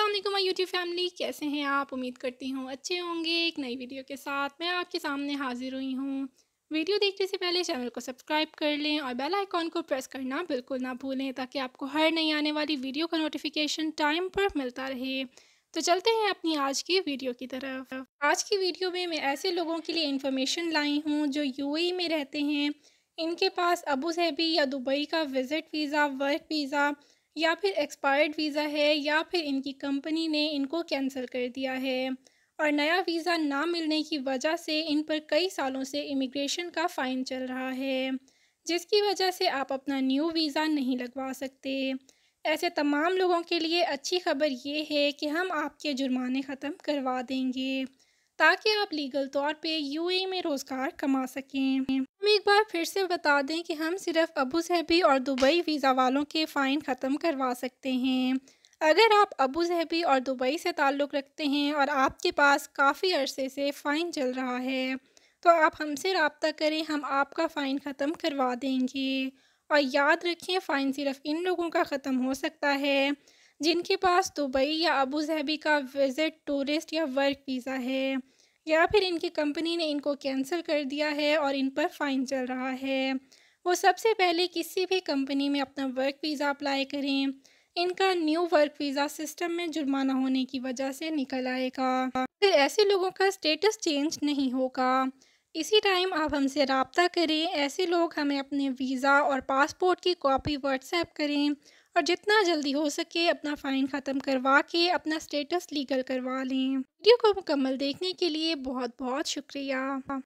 Aslam YouTube family कैसे हैं आप उम्मीद करती हूँ अच्छे होंगे एक नई वीडियो के साथ मैं आपके सामने हाजिर हुई हूँ वीडियो देखने से पहले चैनल को सब्सक्राइब कर लें और बेल आइकॉन को प्रेस करना बिल्कुल ना भूलें ताकि आपको हर नई आने वाली वीडियो का नोटिफिकेशन टाइम पर मिलता रहे तो चलते हैं अपनी आज की वीडियो की तरफ आज की वीडियो में मैं ऐसे लोगों के लिए इन्फॉर्मेशन लाई हूँ जो ए e में रहते हैं इनके पास अबू धाबी या दुबई का विज़िट वीज़ा वर्क वीज़ा या फिर एक्सपायर्ड वीज़ा है या फिर इनकी कंपनी ने इनको कैंसिल कर दिया है और नया वीज़ा ना मिलने की वजह से इन पर कई सालों से इमिग्रेशन का फ़ाइन चल रहा है जिसकी वजह से आप अपना न्यू वीज़ा नहीं लगवा सकते ऐसे तमाम लोगों के लिए अच्छी खबर ये है कि हम आपके जुर्माने ख़त्म करवा देंगे ताकि आप लीगल तौर पे यूएई में रोज़गार कमा सकें हम एक बार फिर से बता दें कि हम सिर्फ अबू जहबी और दुबई वीज़ा वालों के फ़ाइन ख़त्म करवा सकते हैं अगर आप अबू जहबी और दुबई से ताल्लुक़ रखते हैं और आपके पास काफ़ी अरसे से फ़ाइन चल रहा है तो आप हमसे रबता करें हम आपका फ़ाइन ख़त्म करवा देंगे और याद रखें फ़ाइन सिर्फ़ इन लोगों का ख़त्म हो सकता है जिनके पास दुबई या अबू धाबी का विज़िट टूरिस्ट या वर्क वीज़ा है या फिर इनकी कंपनी ने इनको कैंसिल कर दिया है और इन पर फ़ाइन चल रहा है वो सबसे पहले किसी भी कंपनी में अपना वर्क वीज़ा अप्लाई करें इनका न्यू वर्क वीज़ा सिस्टम में जुर्माना होने की वजह से निकल आएगा फिर ऐसे लोगों का स्टेटस चेंज नहीं होगा इसी टाइम आप हमसे रबता करें ऐसे लोग हमें अपने वीज़ा और पासपोर्ट की कॉपी व्हाट्सएप करें और जितना जल्दी हो सके अपना फ़ाइन ख़त्म करवा के अपना स्टेटस लीगल करवा लें वीडियो को मुकम्मल देखने के लिए बहुत बहुत शुक्रिया